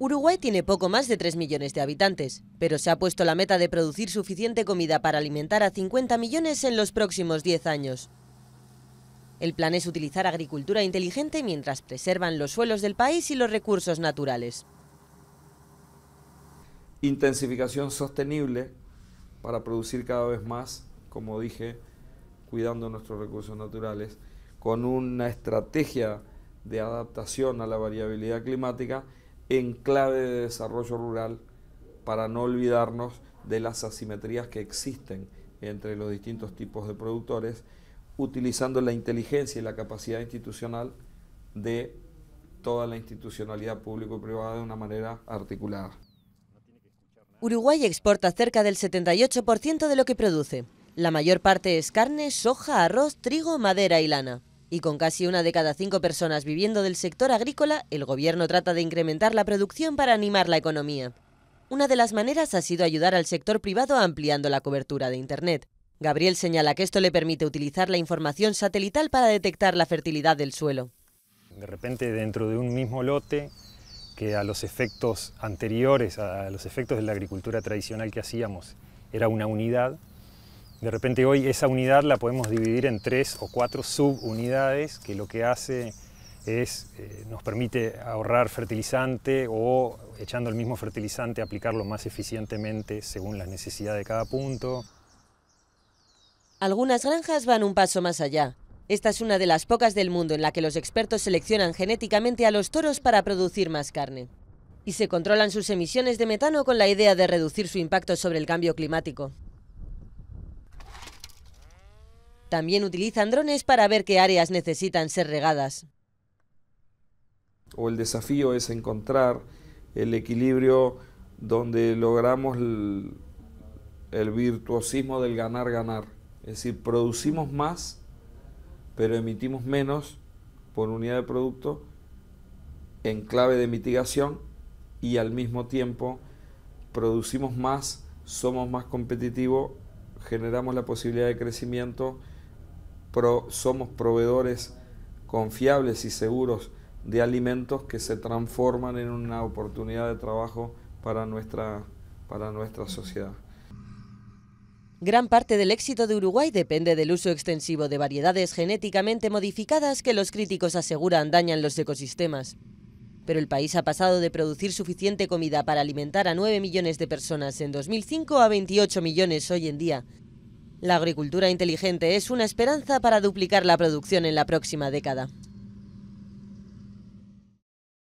Uruguay tiene poco más de 3 millones de habitantes, pero se ha puesto la meta de producir suficiente comida para alimentar a 50 millones en los próximos 10 años. El plan es utilizar agricultura inteligente mientras preservan los suelos del país y los recursos naturales. Intensificación sostenible para producir cada vez más, como dije, cuidando nuestros recursos naturales, con una estrategia de adaptación a la variabilidad climática en clave de desarrollo rural para no olvidarnos de las asimetrías que existen entre los distintos tipos de productores, utilizando la inteligencia y la capacidad institucional de toda la institucionalidad público-privada de una manera articulada. Uruguay exporta cerca del 78% de lo que produce. La mayor parte es carne, soja, arroz, trigo, madera y lana. Y con casi una de cada cinco personas viviendo del sector agrícola, el gobierno trata de incrementar la producción para animar la economía. Una de las maneras ha sido ayudar al sector privado ampliando la cobertura de Internet. Gabriel señala que esto le permite utilizar la información satelital para detectar la fertilidad del suelo. De repente, dentro de un mismo lote, que a los efectos anteriores, a los efectos de la agricultura tradicional que hacíamos, era una unidad, de repente hoy esa unidad la podemos dividir en tres o cuatro subunidades que lo que hace es, eh, nos permite ahorrar fertilizante o echando el mismo fertilizante aplicarlo más eficientemente según la necesidad de cada punto. Algunas granjas van un paso más allá. Esta es una de las pocas del mundo en la que los expertos seleccionan genéticamente a los toros para producir más carne. Y se controlan sus emisiones de metano con la idea de reducir su impacto sobre el cambio climático. También utilizan drones para ver qué áreas necesitan ser regadas. O el desafío es encontrar el equilibrio donde logramos el, el virtuosismo del ganar-ganar. Es decir, producimos más, pero emitimos menos por unidad de producto en clave de mitigación y al mismo tiempo producimos más, somos más competitivos, generamos la posibilidad de crecimiento somos proveedores confiables y seguros de alimentos que se transforman en una oportunidad de trabajo para nuestra, para nuestra sociedad. Gran parte del éxito de Uruguay depende del uso extensivo de variedades genéticamente modificadas que los críticos aseguran dañan los ecosistemas. Pero el país ha pasado de producir suficiente comida para alimentar a 9 millones de personas en 2005 a 28 millones hoy en día, la agricultura inteligente es una esperanza para duplicar la producción en la próxima década.